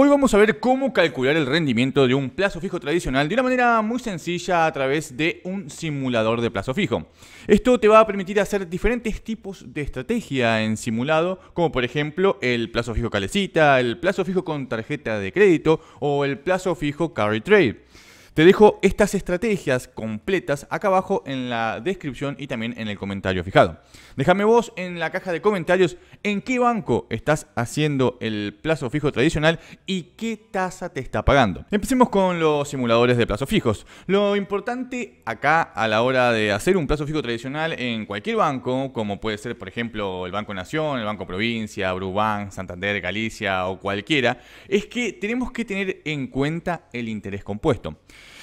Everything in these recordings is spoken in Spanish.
Hoy vamos a ver cómo calcular el rendimiento de un plazo fijo tradicional de una manera muy sencilla a través de un simulador de plazo fijo. Esto te va a permitir hacer diferentes tipos de estrategia en simulado, como por ejemplo el plazo fijo calecita, el plazo fijo con tarjeta de crédito o el plazo fijo carry trade. Te dejo estas estrategias completas acá abajo en la descripción y también en el comentario fijado. Déjame vos en la caja de comentarios en qué banco estás haciendo el plazo fijo tradicional y qué tasa te está pagando. Empecemos con los simuladores de plazos fijos. Lo importante acá a la hora de hacer un plazo fijo tradicional en cualquier banco, como puede ser por ejemplo el Banco Nación, el Banco Provincia, Brubank, Santander, Galicia o cualquiera, es que tenemos que tener en cuenta el interés compuesto.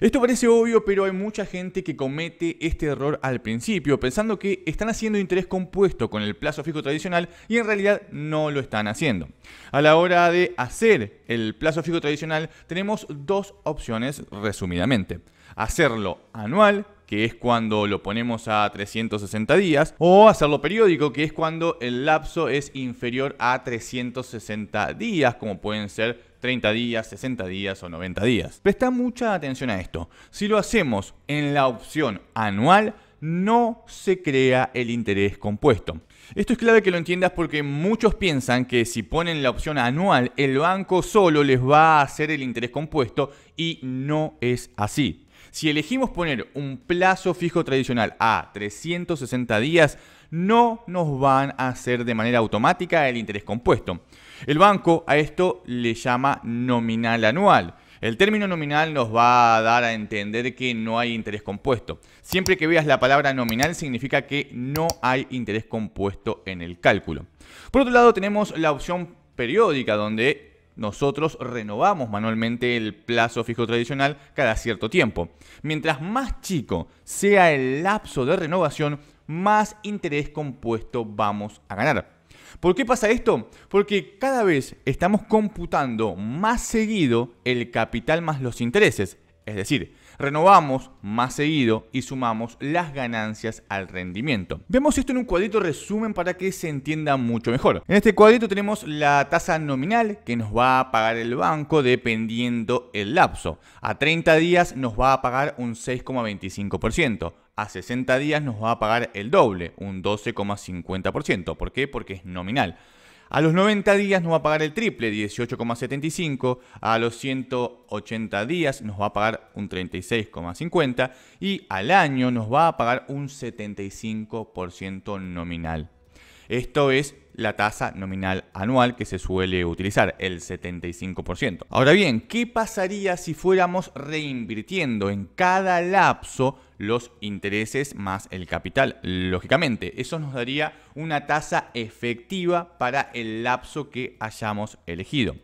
Esto parece obvio, pero hay mucha gente que comete este error al principio, pensando que están haciendo interés compuesto con el plazo fijo tradicional y en realidad no lo están haciendo. A la hora de hacer el plazo fijo tradicional tenemos dos opciones resumidamente. Hacerlo anual que es cuando lo ponemos a 360 días, o hacerlo periódico, que es cuando el lapso es inferior a 360 días, como pueden ser 30 días, 60 días o 90 días. Presta mucha atención a esto. Si lo hacemos en la opción anual, no se crea el interés compuesto. Esto es clave que lo entiendas porque muchos piensan que si ponen la opción anual, el banco solo les va a hacer el interés compuesto y no es así. Si elegimos poner un plazo fijo tradicional a 360 días, no nos van a hacer de manera automática el interés compuesto. El banco a esto le llama nominal anual. El término nominal nos va a dar a entender que no hay interés compuesto. Siempre que veas la palabra nominal significa que no hay interés compuesto en el cálculo. Por otro lado tenemos la opción periódica donde nosotros renovamos manualmente el plazo fijo tradicional cada cierto tiempo. Mientras más chico sea el lapso de renovación, más interés compuesto vamos a ganar. ¿Por qué pasa esto? Porque cada vez estamos computando más seguido el capital más los intereses. Es decir, renovamos más seguido y sumamos las ganancias al rendimiento. Vemos esto en un cuadrito resumen para que se entienda mucho mejor. En este cuadrito tenemos la tasa nominal que nos va a pagar el banco dependiendo el lapso. A 30 días nos va a pagar un 6,25% a 60 días nos va a pagar el doble, un 12,50%. ¿Por qué? Porque es nominal. A los 90 días nos va a pagar el triple, 18,75. A los 180 días nos va a pagar un 36,50. Y al año nos va a pagar un 75% nominal. Esto es la tasa nominal anual que se suele utilizar, el 75%. Ahora bien, ¿qué pasaría si fuéramos reinvirtiendo en cada lapso los intereses más el capital? Lógicamente, eso nos daría una tasa efectiva para el lapso que hayamos elegido.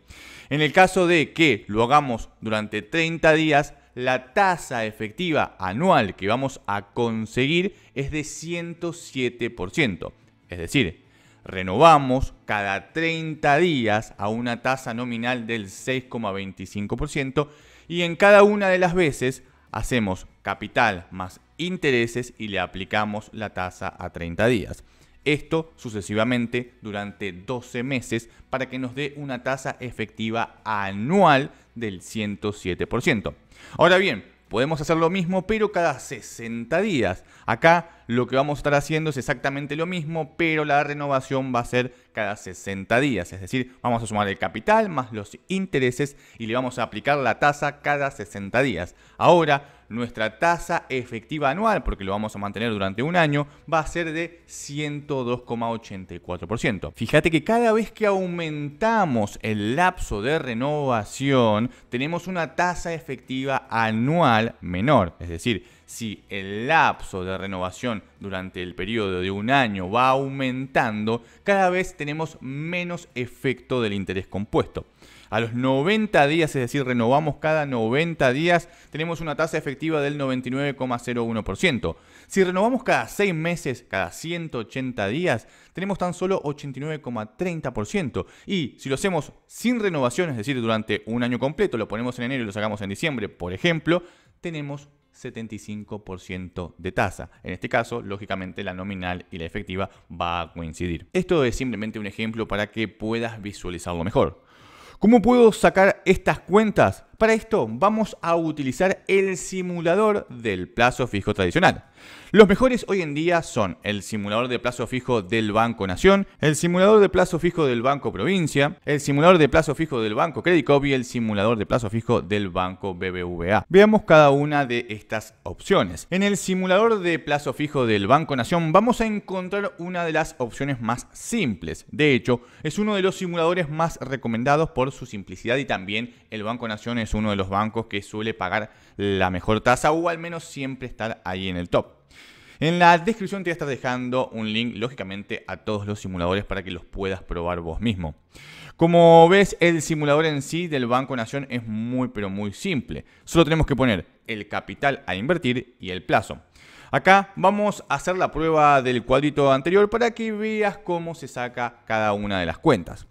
En el caso de que lo hagamos durante 30 días, la tasa efectiva anual que vamos a conseguir es de 107%. Es decir, renovamos cada 30 días a una tasa nominal del 6,25% y en cada una de las veces hacemos capital más intereses y le aplicamos la tasa a 30 días. Esto sucesivamente durante 12 meses para que nos dé una tasa efectiva anual del 107%. Ahora bien, podemos hacer lo mismo pero cada 60 días. Acá lo que vamos a estar haciendo es exactamente lo mismo, pero la renovación va a ser cada 60 días. Es decir, vamos a sumar el capital más los intereses y le vamos a aplicar la tasa cada 60 días. Ahora, nuestra tasa efectiva anual, porque lo vamos a mantener durante un año, va a ser de 102,84%. Fíjate que cada vez que aumentamos el lapso de renovación, tenemos una tasa efectiva anual menor. Es decir, si el lapso de renovación durante el periodo de un año va aumentando, cada vez tenemos menos efecto del interés compuesto. A los 90 días, es decir, renovamos cada 90 días, tenemos una tasa efectiva del 99,01%. Si renovamos cada 6 meses, cada 180 días, tenemos tan solo 89,30%. Y si lo hacemos sin renovación, es decir, durante un año completo, lo ponemos en enero y lo sacamos en diciembre, por ejemplo, tenemos 75% de tasa. En este caso, lógicamente, la nominal y la efectiva va a coincidir. Esto es simplemente un ejemplo para que puedas visualizarlo mejor. ¿Cómo puedo sacar estas cuentas? Para esto vamos a utilizar el simulador del plazo fijo tradicional. Los mejores hoy en día son el simulador de plazo fijo del Banco Nación, el simulador de plazo fijo del Banco Provincia, el simulador de plazo fijo del Banco Crédito y el simulador de plazo fijo del Banco BBVA. Veamos cada una de estas opciones. En el simulador de plazo fijo del Banco Nación vamos a encontrar una de las opciones más simples. De hecho, es uno de los simuladores más recomendados por su simplicidad y también el Banco Nación es es uno de los bancos que suele pagar la mejor tasa o al menos siempre estar ahí en el top. En la descripción te voy a estar dejando un link, lógicamente, a todos los simuladores para que los puedas probar vos mismo. Como ves, el simulador en sí del Banco Nación es muy, pero muy simple. Solo tenemos que poner el capital a invertir y el plazo. Acá vamos a hacer la prueba del cuadrito anterior para que veas cómo se saca cada una de las cuentas.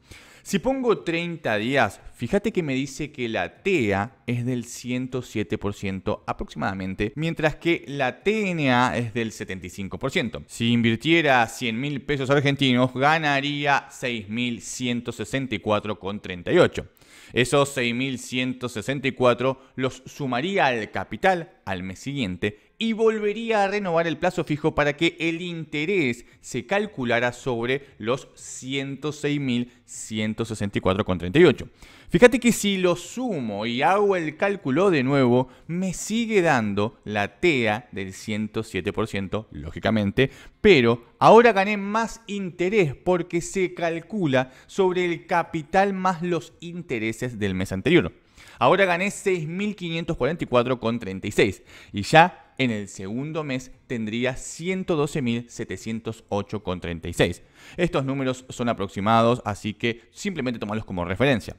Si pongo 30 días, fíjate que me dice que la TEA es del 107% aproximadamente, mientras que la TNA es del 75%. Si invirtiera 100 mil pesos argentinos, ganaría 6.164,38. Esos 6.164 los sumaría al capital al mes siguiente y volvería a renovar el plazo fijo para que el interés se calculara sobre los 106.164,38. Fíjate que si lo sumo y hago el cálculo de nuevo, me sigue dando la TEA del 107%, lógicamente, pero ahora gané más interés porque se calcula sobre el capital más los intereses del mes anterior. Ahora gané 6.544,36 y ya en el segundo mes tendría 112.708,36. Estos números son aproximados, así que simplemente tomarlos como referencia.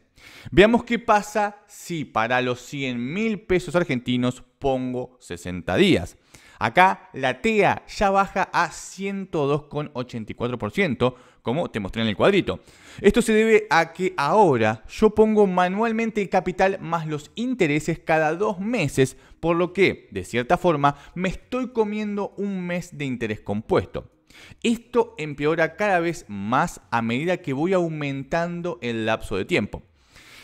Veamos qué pasa si para los 100.000 pesos argentinos pongo 60 días. Acá la TEA ya baja a 102,84%, como te mostré en el cuadrito. Esto se debe a que ahora yo pongo manualmente el capital más los intereses cada dos meses, por lo que, de cierta forma, me estoy comiendo un mes de interés compuesto. Esto empeora cada vez más a medida que voy aumentando el lapso de tiempo.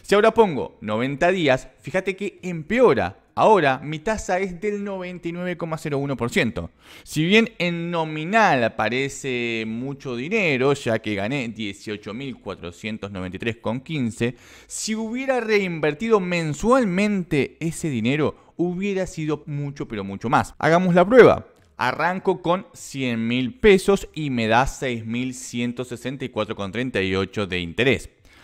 Si ahora pongo 90 días, fíjate que empeora Ahora, mi tasa es del 99,01%. Si bien en nominal parece mucho dinero, ya que gané 18.493,15, si hubiera reinvertido mensualmente ese dinero, hubiera sido mucho, pero mucho más. Hagamos la prueba. Arranco con 100 mil pesos y me da 6.164,38 de interés.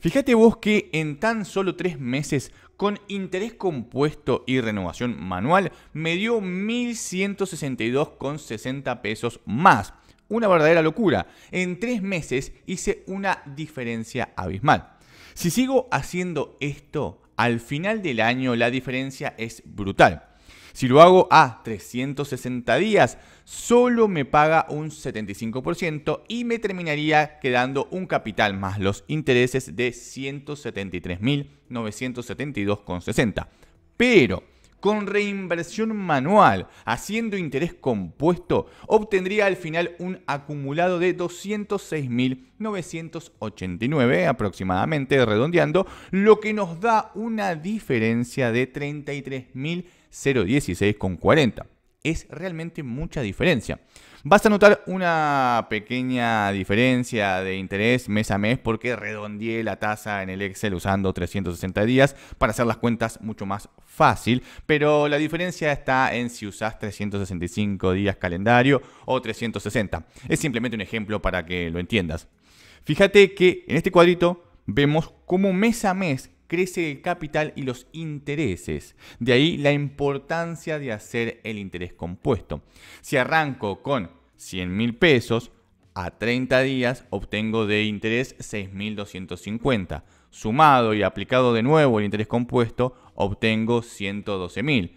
Fíjate vos que en tan solo tres meses, con interés compuesto y renovación manual, me dio 1.162,60 pesos más. Una verdadera locura. En tres meses hice una diferencia abismal. Si sigo haciendo esto, al final del año la diferencia es brutal. Si lo hago a 360 días, solo me paga un 75% y me terminaría quedando un capital más los intereses de 173.972,60. Pero con reinversión manual, haciendo interés compuesto, obtendría al final un acumulado de 206.989 aproximadamente, redondeando, lo que nos da una diferencia de 33.000 con 0.16,40. Es realmente mucha diferencia. Vas a notar una pequeña diferencia de interés mes a mes porque redondeé la tasa en el Excel usando 360 días para hacer las cuentas mucho más fácil, pero la diferencia está en si usas 365 días calendario o 360. Es simplemente un ejemplo para que lo entiendas. Fíjate que en este cuadrito vemos cómo mes a mes crece el capital y los intereses. De ahí la importancia de hacer el interés compuesto. Si arranco con 100 mil pesos, a 30 días obtengo de interés 6.250. Sumado y aplicado de nuevo el interés compuesto, obtengo 112.000.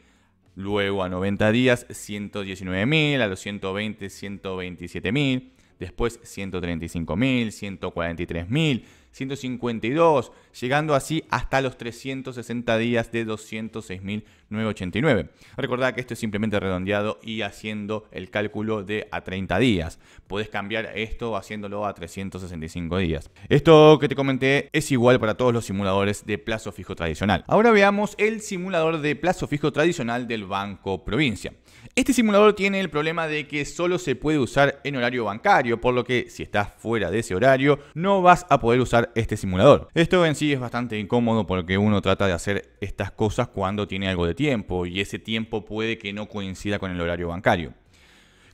Luego a 90 días 119.000, a los 120 127.000, después 135.000, 143.000. 152, llegando así hasta los 360 días de 206.989. Recordad que esto es simplemente redondeado y haciendo el cálculo de a 30 días. Puedes cambiar esto haciéndolo a 365 días. Esto que te comenté es igual para todos los simuladores de plazo fijo tradicional. Ahora veamos el simulador de plazo fijo tradicional del Banco Provincia. Este simulador tiene el problema de que solo se puede usar en horario bancario, por lo que si estás fuera de ese horario no vas a poder usar este simulador. Esto en sí es bastante incómodo porque uno trata de hacer estas cosas cuando tiene algo de tiempo y ese tiempo puede que no coincida con el horario bancario.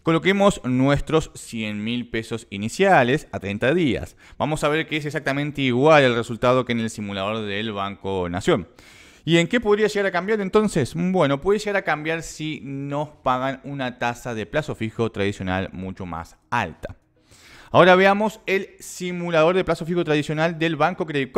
Coloquemos nuestros 100 mil pesos iniciales a 30 días. Vamos a ver que es exactamente igual el resultado que en el simulador del Banco Nación. ¿Y en qué podría llegar a cambiar entonces? Bueno, puede llegar a cambiar si nos pagan una tasa de plazo fijo tradicional mucho más alta. Ahora veamos el simulador de plazo fijo tradicional del banco Credit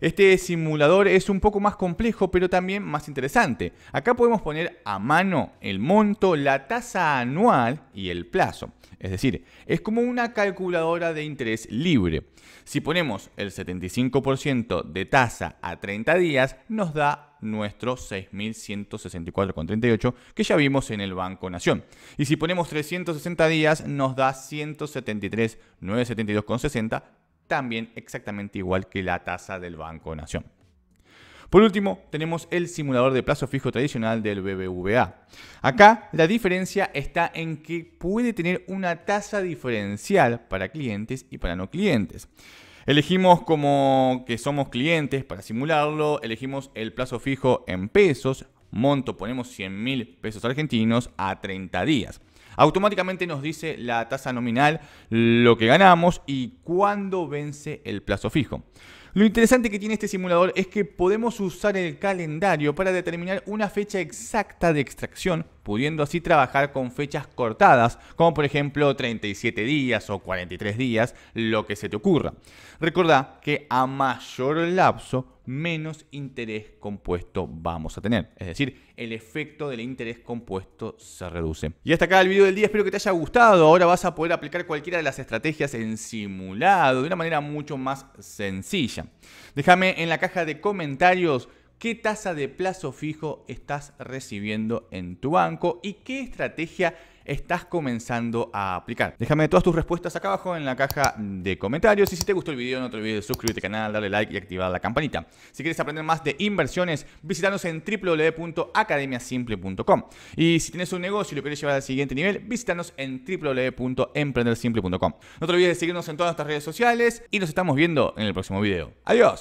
Este simulador es un poco más complejo, pero también más interesante. Acá podemos poner a mano el monto, la tasa anual y el plazo. Es decir, es como una calculadora de interés libre. Si ponemos el 75% de tasa a 30 días, nos da nuestro 6.164,38 que ya vimos en el Banco Nación. Y si ponemos 360 días nos da 173.972,60, también exactamente igual que la tasa del Banco Nación. Por último, tenemos el simulador de plazo fijo tradicional del BBVA. Acá la diferencia está en que puede tener una tasa diferencial para clientes y para no clientes. Elegimos como que somos clientes para simularlo, elegimos el plazo fijo en pesos, monto ponemos 100 mil pesos argentinos a 30 días. Automáticamente nos dice la tasa nominal, lo que ganamos y cuándo vence el plazo fijo. Lo interesante que tiene este simulador es que podemos usar el calendario para determinar una fecha exacta de extracción pudiendo así trabajar con fechas cortadas, como por ejemplo 37 días o 43 días, lo que se te ocurra. Recordá que a mayor lapso, menos interés compuesto vamos a tener. Es decir, el efecto del interés compuesto se reduce. Y hasta acá el video del día, espero que te haya gustado. Ahora vas a poder aplicar cualquiera de las estrategias en simulado de una manera mucho más sencilla. Déjame en la caja de comentarios qué tasa de plazo fijo estás recibiendo en tu banco y qué estrategia estás comenzando a aplicar. Déjame todas tus respuestas acá abajo en la caja de comentarios y si te gustó el video no te olvides de suscribirte al canal, darle like y activar la campanita. Si quieres aprender más de inversiones, visítanos en www.academiasimple.com y si tienes un negocio y lo quieres llevar al siguiente nivel, visítanos en www.emprendersimple.com. No te olvides de seguirnos en todas nuestras redes sociales y nos estamos viendo en el próximo video. Adiós.